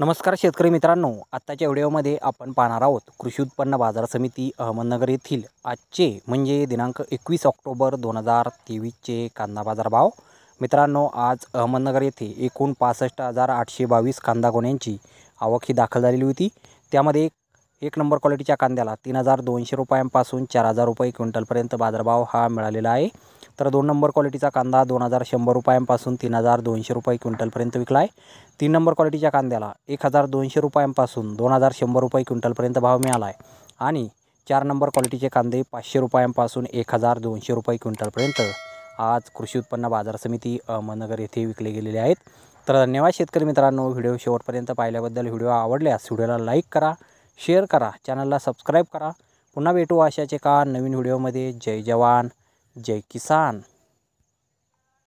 नमस्कार शेतकरी मित्रांनो आत्ताच्या व्हिडिओमध्ये आपण पाहणार आहोत कृषी उत्पन्न बाजार समिती अहमदनगर येथील आजचे म्हणजे दिनांक एकवीस ऑक्टोबर दोन हजार तेवीसचे कांदा बाजार भाव मित्रांनो आज अहमदनगर येथे एकूण पासष्ट हजार आठशे बावीस कांदा गोण्यांची आवक ही दाखल झालेली होती त्यामध्ये एक नंबर क्वालिटीच्या कांद्याला तीन हजार दोनशे रुपयांपासून चार हजार रुपये क्विंटलपर्यंत बाजारभाव हा मिळालेला आहे तर दोन नंबर क्वालिटीचा कांदा दोन हजार शंभर रुपयांपासून तीन हजार दोनशे रुपये क्विंटलपर्यंत विकला आहे तीन नंबर क्वालिटीच्या कांद्याला एक हजार दोनशे रुपयांपासून दोन हजार शंभर रुपये क्विंटलपर्यंत भाव मिळाला आहे आणि चार नंबर क्वालिटीचे कांदे पाचशे रुपयांपासून एक हजार दोनशे रुपये क्विंटलपर्यंत आज कृषी उत्पन्न बाजार समिती अहमदनगर येथे विकले गेलेले आहेत तर धन्यवाद शेतकरी मित्रांनो व्हिडिओ शेवटपर्यंत पाहिल्याबद्दल व्हिडिओ आवडल्यास व्हिडिओला लाईक करा शेअर करा चॅनलला सबस्क्राईब करा पुन्हा भेटू आशाचे का नवीन व्हिडिओमध्ये जय जवान Jackie Chan